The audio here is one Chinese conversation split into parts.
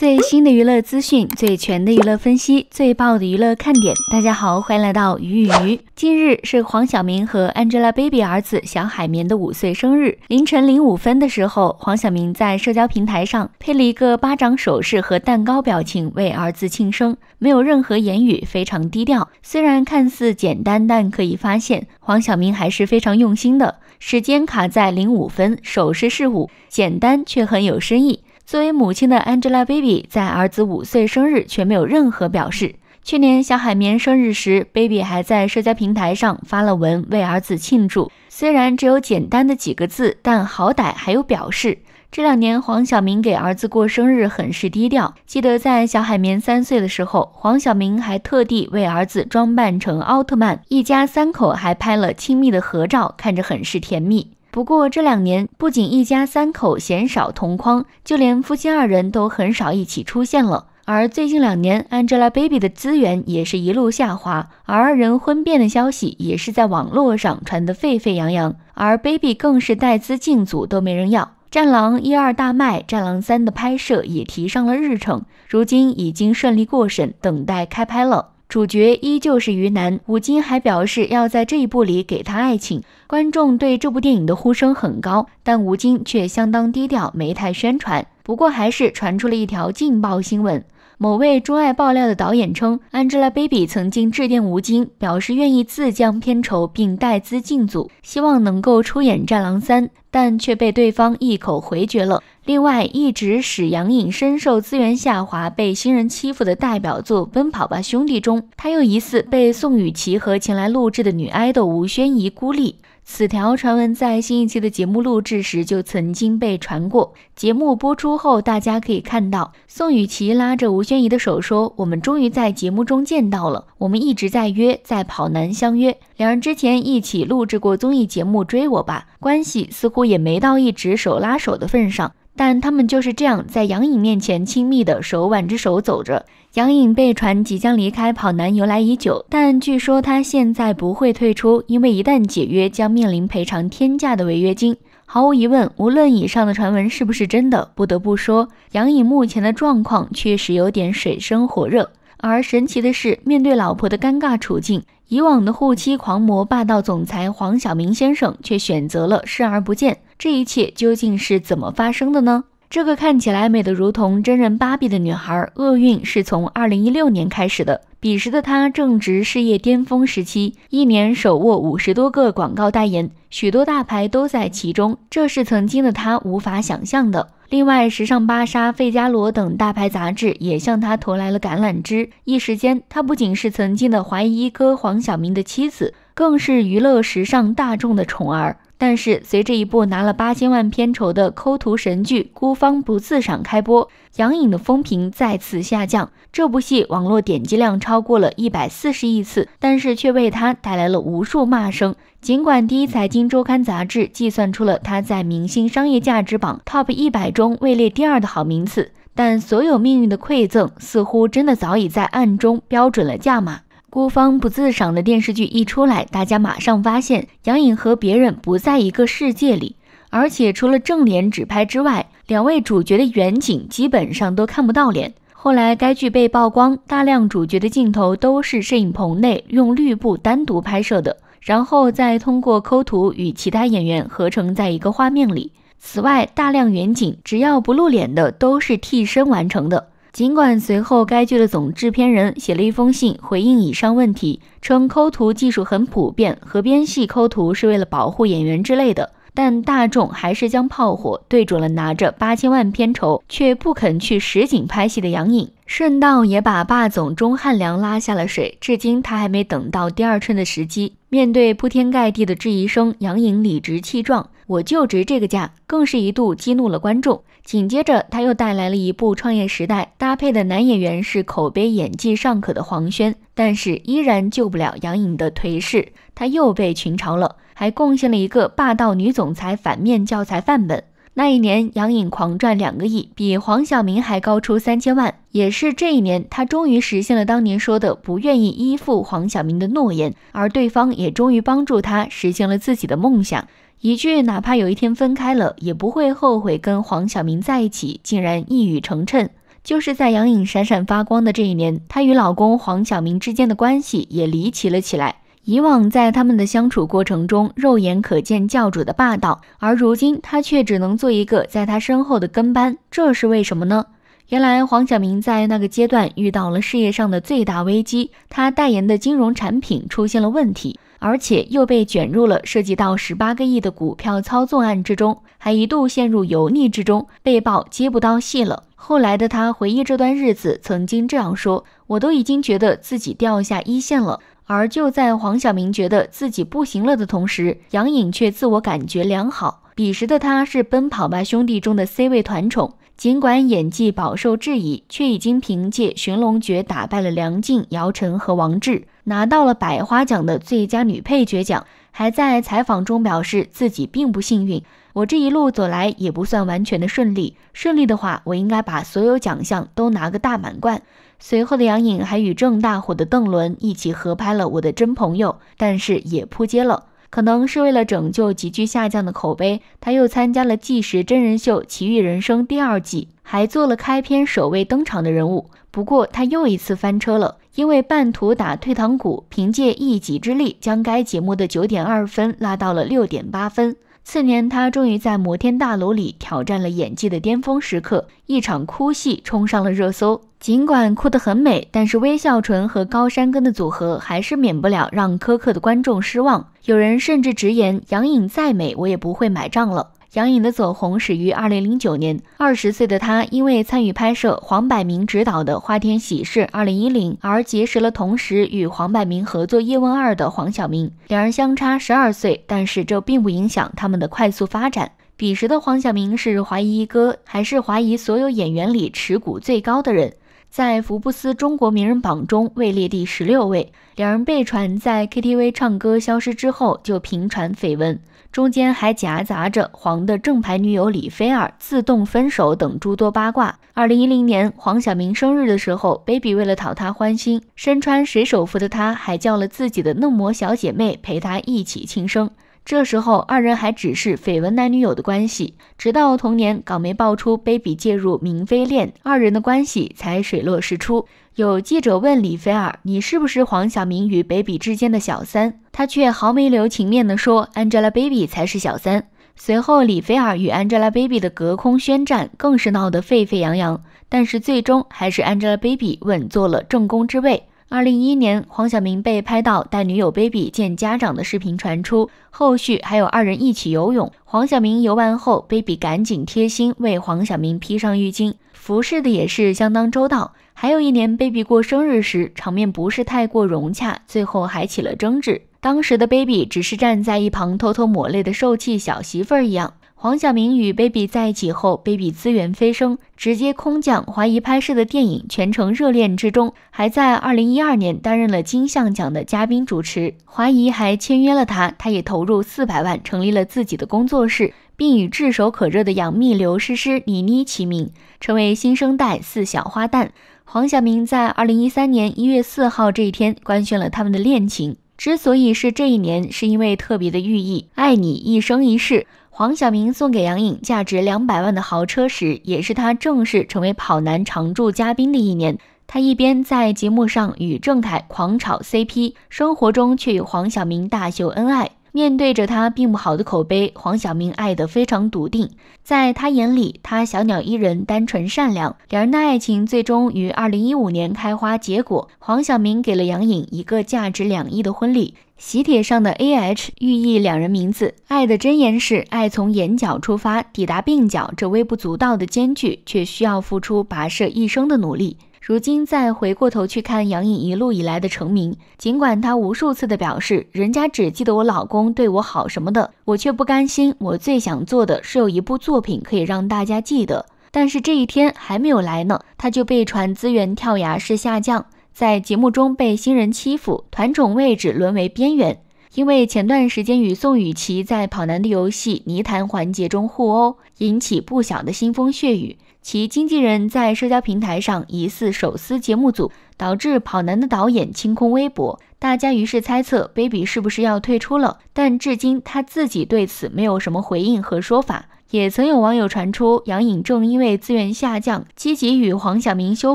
最新的娱乐资讯，最全的娱乐分析，最爆的娱乐看点。大家好，欢迎来到鱼鱼。近日是黄晓明和 Angelababy 儿子小海绵的五岁生日。凌晨零五分的时候，黄晓明在社交平台上配了一个巴掌手势和蛋糕表情，为儿子庆生，没有任何言语，非常低调。虽然看似简单，但可以发现黄晓明还是非常用心的。时间卡在零五分，手势是五，简单却很有深意。作为母亲的 Angelababy，在儿子五岁生日却没有任何表示。去年小海绵生日时，Baby 还在社交平台上发了文为儿子庆祝，虽然只有简单的几个字，但好歹还有表示。这两年黄晓明给儿子过生日很是低调。记得在小海绵三岁的时候，黄晓明还特地为儿子装扮成奥特曼，一家三口还拍了亲密的合照，看着很是甜蜜。不过这两年，不仅一家三口鲜少同框，就连夫妻二人都很少一起出现了。而最近两年，Angelababy 的资源也是一路下滑，而二人婚变的消息也是在网络上传得沸沸扬扬。而 Baby 更是带资进组都没人要，《战狼》一二大卖，《战狼三》的拍摄也提上了日程，如今已经顺利过审，等待开拍了。主角依旧是于南，吴京还表示要在这一部里给他爱情。观众对这部电影的呼声很高，但吴京却相当低调，没太宣传。不过还是传出了一条劲爆新闻。某位钟爱爆料的导演称，Angelababy 曾经致电吴京，表示愿意自降片酬并代资进组，希望能够出演《战狼三》，但却被对方一口回绝了。另外，一直使杨颖深受资源下滑、被新人欺负的代表作《奔跑吧兄弟》中，她又疑似被宋雨琦和前来录制的女爱豆吴宣仪孤立。此条传闻在新一期的节目录制时就曾经被传过。节目播出后，大家可以看到宋雨琦拉着吴宣仪的手说：“我们终于在节目中见到了，我们一直在约，在跑男相约。”两人之前一起录制过综艺节目《追我吧》，关系似乎也没到一直手拉手的份上。但他们就是这样在杨颖面前亲密的手挽着手走着。杨颖被传即将离开《跑男》由来已久，但据说她现在不会退出，因为一旦解约将面临赔偿天价的违约金。毫无疑问，无论以上的传闻是不是真的，不得不说，杨颖目前的状况确实有点水深火热。而神奇的是，面对老婆的尴尬处境，以往的护妻狂魔、霸道总裁黄晓明先生却选择了视而不见。这一切究竟是怎么发生的呢？这个看起来美得如同真人芭比的女孩，厄运是从二零一六年开始的。彼时的她正值事业巅峰时期，一年手握五十多个广告代言，许多大牌都在其中，这是曾经的她无法想象的。另外，时尚《芭莎》《费加罗》等大牌杂志也向她投来了橄榄枝。一时间，她不仅是曾经的华疑哥黄晓明的妻子，更是娱乐时尚大众的宠儿。但是，随着一部拿了八千万片酬的抠图神剧《孤芳不自赏》开播，杨颖的风评再次下降。这部戏网络点击量超过了一百四十亿次，但是却为他带来了无数骂声。尽管《第一财经周刊》杂志计算出了他在明星商业价值榜 Top 一百中位列第二的好名次，但所有命运的馈赠，似乎真的早已在暗中标准了价码。《孤芳不自赏》的电视剧一出来，大家马上发现杨颖和别人不在一个世界里，而且除了正脸只拍之外，两位主角的远景基本上都看不到脸。后来该剧被曝光，大量主角的镜头都是摄影棚内用绿布单独拍摄的，然后再通过抠图与其他演员合成在一个画面里。此外，大量远景只要不露脸的都是替身完成的。尽管随后该剧的总制片人写了一封信回应以上问题，称抠图技术很普遍，河边戏抠图是为了保护演员之类的，但大众还是将炮火对准了拿着八千万片酬却不肯去实景拍戏的杨颖，顺道也把霸总钟汉良拉下了水。至今他还没等到第二春的时机。面对铺天盖地的质疑声，杨颖理直气壮。我就值这个价，更是一度激怒了观众。紧接着，他又带来了一部《创业时代》，搭配的男演员是口碑演技尚可的黄轩，但是依然救不了杨颖的颓势。他又被群嘲了，还贡献了一个霸道女总裁反面教材范本。那一年，杨颖狂赚两个亿，比黄晓明还高出三千万。也是这一年，他终于实现了当年说的不愿意依附黄晓明的诺言，而对方也终于帮助他实现了自己的梦想。一句哪怕有一天分开了，也不会后悔跟黄晓明在一起，竟然一语成谶。就是在杨颖闪闪发光的这一年，她与老公黄晓明之间的关系也离奇了起来。以往在他们的相处过程中，肉眼可见教主的霸道，而如今他却只能做一个在他身后的跟班，这是为什么呢？原来黄晓明在那个阶段遇到了事业上的最大危机，他代言的金融产品出现了问题。而且又被卷入了涉及到十八个亿的股票操纵案之中，还一度陷入油腻之中，被曝接不到戏了。后来的他回忆这段日子，曾经这样说：“我都已经觉得自己掉下一线了。”而就在黄晓明觉得自己不行了的同时，杨颖却自我感觉良好。彼时的他是《奔跑吧兄弟》中的 C 位团宠，尽管演技饱受质疑，却已经凭借《寻龙诀》打败了梁静、姚晨和王志。拿到了百花奖的最佳女配角奖，还在采访中表示自己并不幸运。我这一路走来也不算完全的顺利，顺利的话，我应该把所有奖项都拿个大满贯。随后的杨颖还与正大火的邓伦一起合拍了《我的真朋友》，但是也扑街了。可能是为了拯救急剧下降的口碑，他又参加了纪实真人秀《奇遇人生》第二季，还做了开篇首位登场的人物。不过他又一次翻车了，因为半途打退堂鼓，凭借一己之力将该节目的九点二分拉到了六点八分。次年，他终于在摩天大楼里挑战了演技的巅峰时刻，一场哭戏冲上了热搜。尽管哭得很美，但是微笑唇和高山根的组合还是免不了让苛刻的观众失望。有人甚至直言：“杨颖再美，我也不会买账了。”杨颖的走红始于二零零九年，二十岁的她因为参与拍摄黄百鸣执导的《花天喜事》，二零一零而结识了同时与黄百鸣合作《叶问二》的黄晓明。两人相差十二岁，但是这并不影响他们的快速发展。彼时的黄晓明是华谊一哥，还是华谊所有演员里持股最高的人。在福布斯中国名人榜中位列第十六位。两人被传在 KTV 唱歌消失之后，就频传绯闻，中间还夹杂着黄的正牌女友李菲儿自动分手等诸多八卦。二零一零年黄晓明生日的时候，baby 为了讨他欢心，身穿水手服的她还叫了自己的嫩模小姐妹陪她一起庆生。这时候，二人还只是绯闻男女友的关系，直到同年港媒爆出 Baby 介入明妃恋，二人的关系才水落石出。有记者问李菲儿：“你是不是黄晓明与 Baby 之间的小三？”他却毫没留情面的说：“Angelababy 才是小三。”随后，李菲儿与 Angelababy 的隔空宣战更是闹得沸沸扬扬，但是最终还是 Angelababy 稳坐了正宫之位。二零一一年，黄晓明被拍到带女友 Baby 见家长的视频传出，后续还有二人一起游泳。黄晓明游完后，Baby 赶紧贴心为黄晓明披上浴巾，服侍的也是相当周到。还有一年，Baby 过生日时，场面不是太过融洽，最后还起了争执。当时的 Baby 只是站在一旁偷偷抹泪的受气小媳妇儿一样。黄晓明与 Baby 在一起后，Baby 资源飞升，直接空降华谊拍摄的电影《全程热恋》之中，还在二零一二年担任了金像奖的嘉宾主持。华谊还签约了他，他也投入四百万成立了自己的工作室，并与炙手可热的杨幂、刘诗诗、倪妮齐名，成为新生代四小花旦。黄晓明在二零一三年一月四号这一天官宣了他们的恋情。之所以是这一年，是因为特别的寓意：爱你一生一世。黄晓明送给杨颖价值两百万的豪车时，也是他正式成为跑男常驻嘉宾的一年。他一边在节目上与郑凯狂炒 CP，生活中却与黄晓明大秀恩爱。面对着他并不好的口碑，黄晓明爱得非常笃定。在他眼里，他小鸟依人、单纯善良。两人的爱情最终于二零一五年开花结果。黄晓明给了杨颖一个价值两亿的婚礼，喜帖上的 A H 寓意两人名字。爱的箴言是：爱从眼角出发，抵达鬓角。这微不足道的间距，却需要付出跋涉一生的努力。如今再回过头去看杨颖一路以来的成名，尽管她无数次的表示人家只记得我老公对我好什么的，我却不甘心。我最想做的是有一部作品可以让大家记得，但是这一天还没有来呢，她就被传资源跳崖式下降，在节目中被新人欺负，团宠位置沦为边缘。因为前段时间与宋雨琦在《跑男》的游戏泥潭环节中互殴，引起不小的腥风血雨。其经纪人在社交平台上疑似手撕节目组，导致《跑男》的导演清空微博。大家于是猜测 Baby 是不是要退出了，但至今他自己对此没有什么回应和说法。也曾有网友传出杨颖正因为资源下降，积极与黄晓明修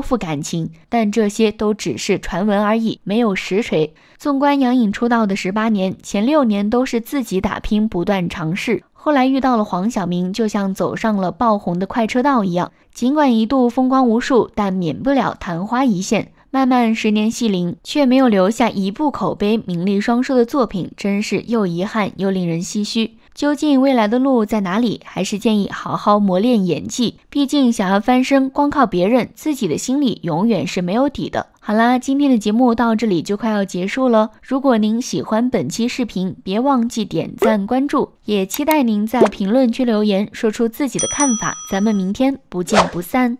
复感情，但这些都只是传闻而已，没有实锤。纵观杨颖出道的十八年，前六年都是自己打拼，不断尝试，后来遇到了黄晓明，就像走上了爆红的快车道一样。尽管一度风光无数，但免不了昙花一现。漫漫十年戏龄，却没有留下一部口碑、名利双收的作品，真是又遗憾又令人唏嘘。究竟未来的路在哪里？还是建议好好磨练演技，毕竟想要翻身，光靠别人，自己的心里永远是没有底的。好啦，今天的节目到这里就快要结束了。如果您喜欢本期视频，别忘记点赞关注，也期待您在评论区留言，说出自己的看法。咱们明天不见不散。